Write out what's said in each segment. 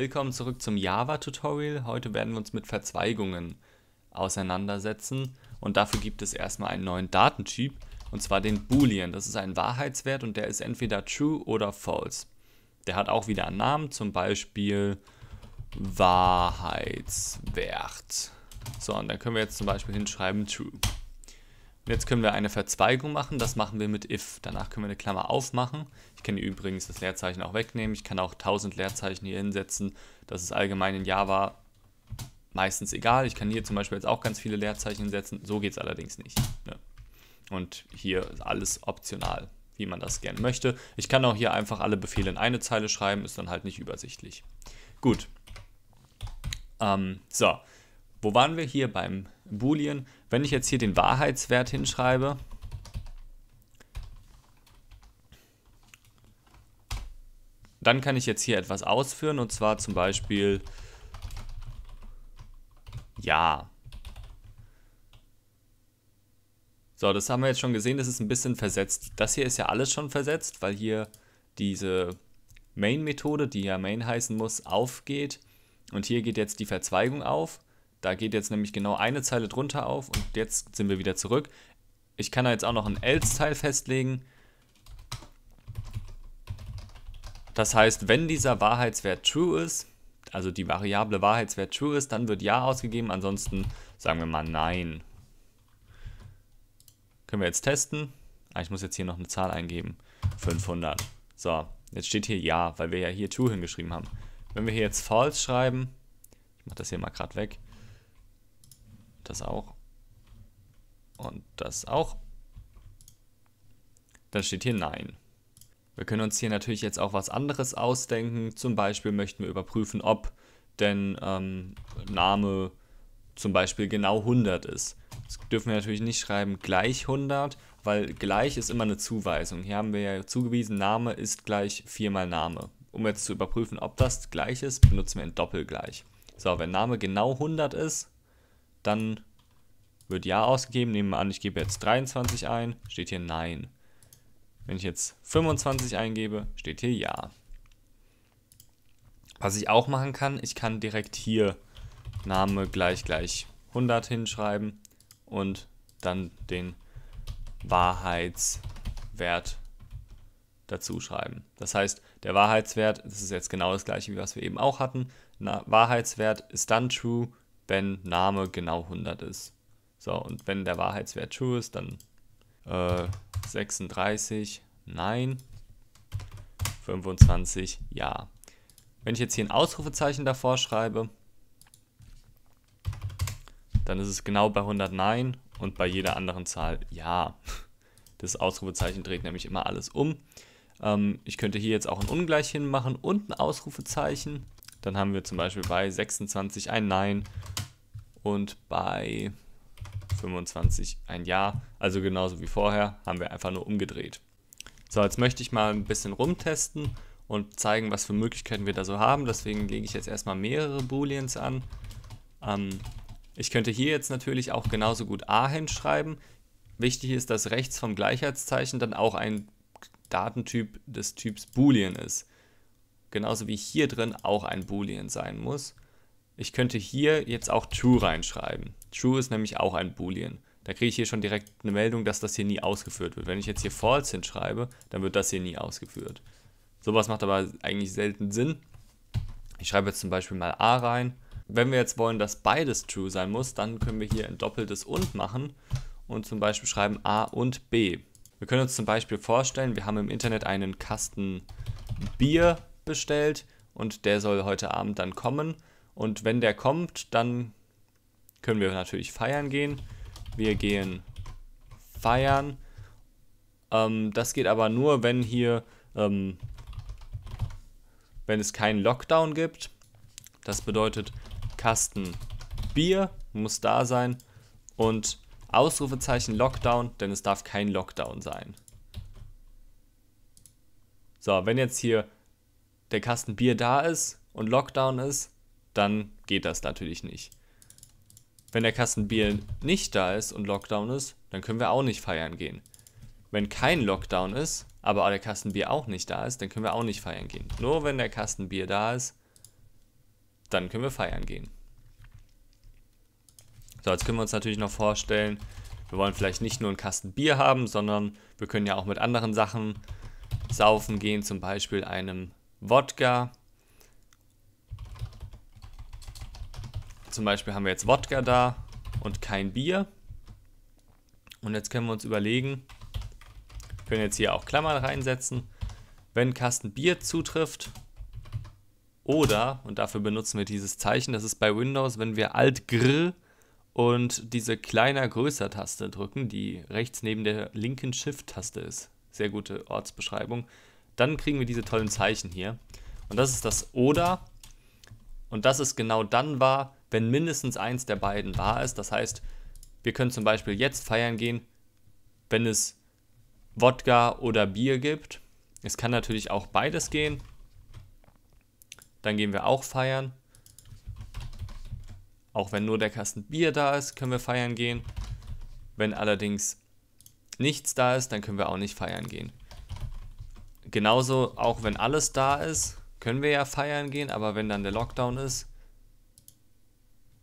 Willkommen zurück zum Java-Tutorial. Heute werden wir uns mit Verzweigungen auseinandersetzen und dafür gibt es erstmal einen neuen Datentyp und zwar den Boolean. Das ist ein Wahrheitswert und der ist entweder true oder false. Der hat auch wieder einen Namen, zum Beispiel Wahrheitswert. So, und dann können wir jetzt zum Beispiel hinschreiben true. Und jetzt können wir eine Verzweigung machen, das machen wir mit if. Danach können wir eine Klammer aufmachen. Ich kann übrigens das Leerzeichen auch wegnehmen. Ich kann auch 1000 Leerzeichen hier hinsetzen. Das ist allgemein in Java meistens egal. Ich kann hier zum Beispiel jetzt auch ganz viele Leerzeichen setzen. So geht es allerdings nicht. Ne? Und hier ist alles optional, wie man das gerne möchte. Ich kann auch hier einfach alle Befehle in eine Zeile schreiben, ist dann halt nicht übersichtlich. Gut. Ähm, so, wo waren wir hier beim Boolean? Wenn ich jetzt hier den Wahrheitswert hinschreibe, dann kann ich jetzt hier etwas ausführen und zwar zum Beispiel ja. So, das haben wir jetzt schon gesehen, das ist ein bisschen versetzt. Das hier ist ja alles schon versetzt, weil hier diese Main-Methode, die ja Main heißen muss, aufgeht. Und hier geht jetzt die Verzweigung auf. Da geht jetzt nämlich genau eine Zeile drunter auf und jetzt sind wir wieder zurück. Ich kann da jetzt auch noch ein Else-Teil festlegen. Das heißt, wenn dieser Wahrheitswert true ist, also die Variable Wahrheitswert true ist, dann wird ja ausgegeben, ansonsten sagen wir mal nein. Können wir jetzt testen. Ah, ich muss jetzt hier noch eine Zahl eingeben. 500. So, jetzt steht hier ja, weil wir ja hier true hingeschrieben haben. Wenn wir hier jetzt false schreiben, ich mache das hier mal gerade weg, das auch. Und das auch. Dann steht hier Nein. Wir können uns hier natürlich jetzt auch was anderes ausdenken. Zum Beispiel möchten wir überprüfen, ob denn ähm, Name zum Beispiel genau 100 ist. Das dürfen wir natürlich nicht schreiben gleich 100, weil gleich ist immer eine Zuweisung. Hier haben wir ja zugewiesen, Name ist gleich viermal Name. Um jetzt zu überprüfen, ob das gleich ist, benutzen wir ein Doppelgleich. So, wenn Name genau 100 ist, dann wird Ja ausgegeben. Nehmen wir an, ich gebe jetzt 23 ein, steht hier Nein. Wenn ich jetzt 25 eingebe, steht hier Ja. Was ich auch machen kann, ich kann direkt hier Name gleich gleich 100 hinschreiben und dann den Wahrheitswert dazu schreiben. Das heißt, der Wahrheitswert, das ist jetzt genau das gleiche, wie was wir eben auch hatten, Na, Wahrheitswert ist dann true, wenn Name genau 100 ist. So, und wenn der Wahrheitswert true ist, dann äh, 36 nein, 25 ja. Wenn ich jetzt hier ein Ausrufezeichen davor schreibe, dann ist es genau bei 100 nein und bei jeder anderen Zahl ja. Das Ausrufezeichen dreht nämlich immer alles um. Ähm, ich könnte hier jetzt auch ein Ungleich hinmachen und ein Ausrufezeichen dann haben wir zum Beispiel bei 26 ein Nein und bei 25 ein Ja. Also genauso wie vorher haben wir einfach nur umgedreht. So, jetzt möchte ich mal ein bisschen rumtesten und zeigen, was für Möglichkeiten wir da so haben. Deswegen lege ich jetzt erstmal mehrere Booleans an. Ähm, ich könnte hier jetzt natürlich auch genauso gut A hinschreiben. Wichtig ist, dass rechts vom Gleichheitszeichen dann auch ein Datentyp des Typs Boolean ist genauso wie hier drin auch ein Boolean sein muss. Ich könnte hier jetzt auch true reinschreiben. True ist nämlich auch ein Boolean. Da kriege ich hier schon direkt eine Meldung, dass das hier nie ausgeführt wird. Wenn ich jetzt hier false hinschreibe, dann wird das hier nie ausgeführt. Sowas macht aber eigentlich selten Sinn. Ich schreibe jetzt zum Beispiel mal a rein. Wenn wir jetzt wollen, dass beides true sein muss, dann können wir hier ein doppeltes und machen und zum Beispiel schreiben a und b. Wir können uns zum Beispiel vorstellen, wir haben im Internet einen Kasten Bier bestellt und der soll heute Abend dann kommen. Und wenn der kommt, dann können wir natürlich feiern gehen. Wir gehen feiern. Ähm, das geht aber nur, wenn hier, ähm, wenn es keinen Lockdown gibt. Das bedeutet, Kasten Bier muss da sein und Ausrufezeichen Lockdown, denn es darf kein Lockdown sein. So, wenn jetzt hier der Kasten Bier da ist und Lockdown ist, dann geht das natürlich nicht. Wenn der Kasten Bier nicht da ist und Lockdown ist, dann können wir auch nicht feiern gehen. Wenn kein Lockdown ist, aber der Kasten Bier auch nicht da ist, dann können wir auch nicht feiern gehen. Nur wenn der Kasten Bier da ist, dann können wir feiern gehen. So, jetzt können wir uns natürlich noch vorstellen, wir wollen vielleicht nicht nur einen Kasten Bier haben, sondern wir können ja auch mit anderen Sachen saufen gehen, zum Beispiel einem Wodka. Zum Beispiel haben wir jetzt Wodka da und kein Bier. Und jetzt können wir uns überlegen, können jetzt hier auch Klammern reinsetzen, wenn Kasten Bier zutrifft oder, und dafür benutzen wir dieses Zeichen, das ist bei Windows, wenn wir Alt-Gr und diese kleiner größer Taste drücken, die rechts neben der linken Shift-Taste ist. Sehr gute Ortsbeschreibung dann kriegen wir diese tollen Zeichen hier. Und das ist das Oder. Und das ist genau dann wahr, wenn mindestens eins der beiden wahr ist. Das heißt, wir können zum Beispiel jetzt feiern gehen, wenn es Wodka oder Bier gibt. Es kann natürlich auch beides gehen. Dann gehen wir auch feiern. Auch wenn nur der Kasten Bier da ist, können wir feiern gehen. Wenn allerdings nichts da ist, dann können wir auch nicht feiern gehen genauso, auch wenn alles da ist, können wir ja feiern gehen, aber wenn dann der Lockdown ist,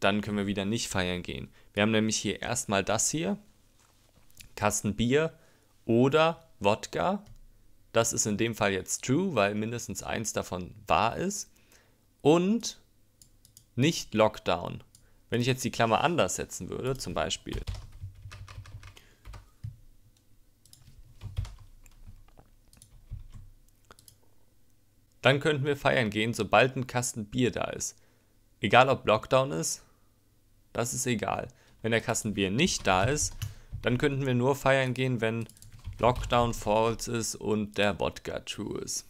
dann können wir wieder nicht feiern gehen. Wir haben nämlich hier erstmal das hier, Kasten Bier oder Wodka. Das ist in dem Fall jetzt true, weil mindestens eins davon wahr ist. Und nicht Lockdown. Wenn ich jetzt die Klammer anders setzen würde, zum Beispiel Dann könnten wir feiern gehen, sobald ein Kasten Bier da ist. Egal ob Lockdown ist, das ist egal. Wenn der Kasten Bier nicht da ist, dann könnten wir nur feiern gehen, wenn Lockdown false ist und der Wodka true ist.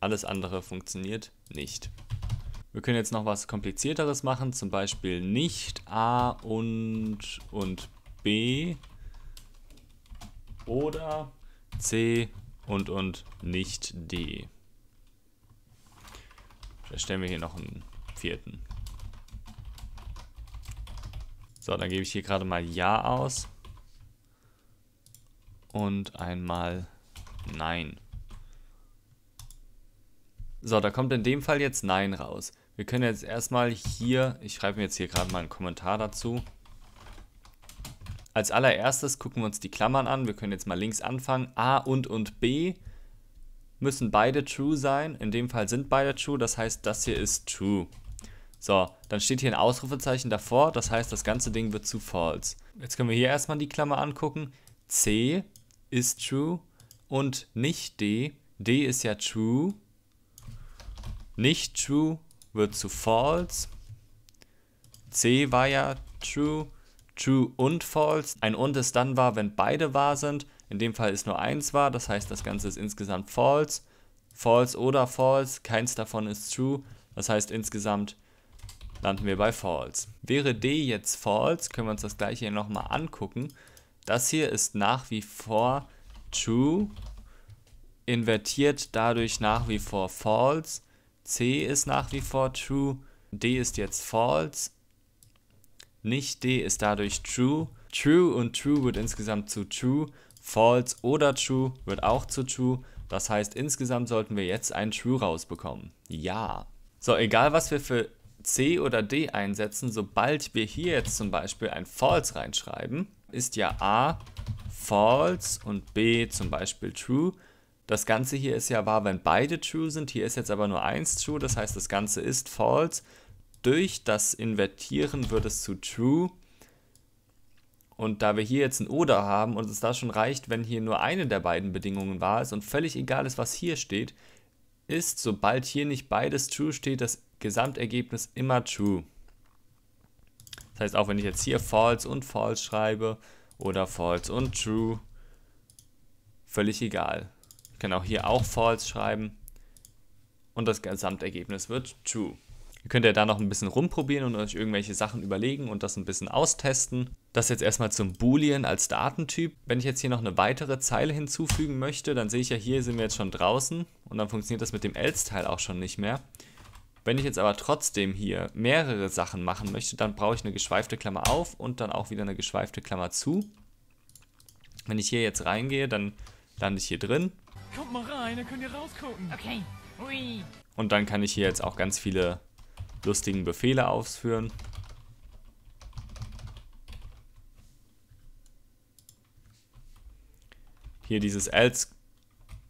Alles andere funktioniert nicht. Wir können jetzt noch was komplizierteres machen, zum Beispiel nicht A und, und B oder C und und nicht D erstellen wir hier noch einen vierten. So, dann gebe ich hier gerade mal Ja aus. Und einmal Nein. So, da kommt in dem Fall jetzt Nein raus. Wir können jetzt erstmal hier, ich schreibe mir jetzt hier gerade mal einen Kommentar dazu. Als allererstes gucken wir uns die Klammern an. Wir können jetzt mal links anfangen. A und und B müssen beide true sein. In dem Fall sind beide true, das heißt, das hier ist true. So, dann steht hier ein Ausrufezeichen davor, das heißt, das ganze Ding wird zu false. Jetzt können wir hier erstmal die Klammer angucken. C ist true und nicht D. D ist ja true. Nicht true wird zu false. C war ja true. True und false. Ein und ist dann wahr, wenn beide wahr sind. In dem Fall ist nur eins wahr, das heißt, das Ganze ist insgesamt false. False oder false, keins davon ist true. Das heißt, insgesamt landen wir bei false. Wäre D jetzt false, können wir uns das gleiche hier nochmal angucken. Das hier ist nach wie vor true, invertiert dadurch nach wie vor false. C ist nach wie vor true, D ist jetzt false, nicht D ist dadurch true. True und true wird insgesamt zu true False oder True wird auch zu True. Das heißt, insgesamt sollten wir jetzt ein True rausbekommen. Ja. So, egal was wir für C oder D einsetzen, sobald wir hier jetzt zum Beispiel ein False reinschreiben, ist ja A false und B zum Beispiel true. Das Ganze hier ist ja wahr, wenn beide true sind. Hier ist jetzt aber nur eins true, das heißt, das Ganze ist false. Durch das Invertieren wird es zu true und da wir hier jetzt ein Oder haben und es da schon reicht, wenn hier nur eine der beiden Bedingungen wahr ist und völlig egal ist, was hier steht, ist, sobald hier nicht beides true steht, das Gesamtergebnis immer true. Das heißt, auch wenn ich jetzt hier false und false schreibe oder false und true, völlig egal. Ich kann auch hier auch false schreiben und das Gesamtergebnis wird true. Ihr könnt ja da noch ein bisschen rumprobieren und euch irgendwelche Sachen überlegen und das ein bisschen austesten. Das jetzt erstmal zum Boolean als Datentyp. Wenn ich jetzt hier noch eine weitere Zeile hinzufügen möchte, dann sehe ich ja, hier sind wir jetzt schon draußen und dann funktioniert das mit dem Else-Teil auch schon nicht mehr. Wenn ich jetzt aber trotzdem hier mehrere Sachen machen möchte, dann brauche ich eine geschweifte Klammer auf und dann auch wieder eine geschweifte Klammer zu. Wenn ich hier jetzt reingehe, dann lande ich hier drin. Kommt mal rein, dann könnt ihr rausgucken. Okay. Hui. Und dann kann ich hier jetzt auch ganz viele lustigen Befehle ausführen. Hier dieses else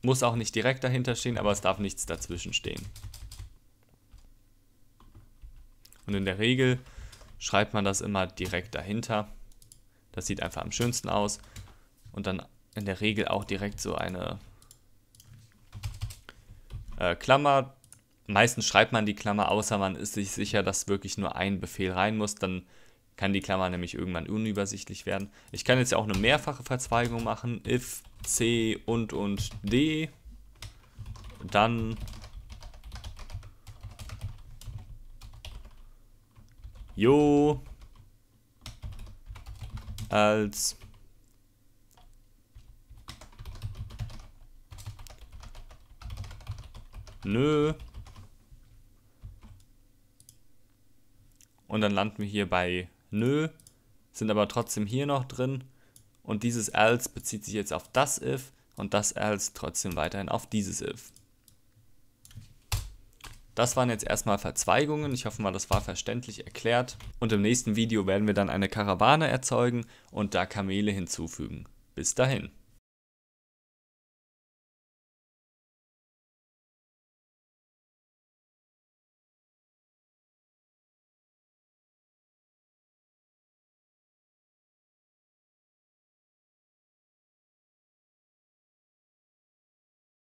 muss auch nicht direkt dahinter stehen, aber es darf nichts dazwischen stehen. Und in der Regel schreibt man das immer direkt dahinter. Das sieht einfach am schönsten aus. Und dann in der Regel auch direkt so eine äh, Klammer. Meistens schreibt man die Klammer, außer man ist sich sicher, dass wirklich nur ein Befehl rein muss. Dann kann die Klammer nämlich irgendwann unübersichtlich werden. Ich kann jetzt ja auch eine mehrfache Verzweigung machen, if c und und d, dann jo als nö und dann landen wir hier bei nö, sind aber trotzdem hier noch drin. Und dieses else bezieht sich jetzt auf das if und das else trotzdem weiterhin auf dieses if. Das waren jetzt erstmal Verzweigungen. Ich hoffe mal, das war verständlich erklärt. Und im nächsten Video werden wir dann eine Karawane erzeugen und da Kamele hinzufügen. Bis dahin.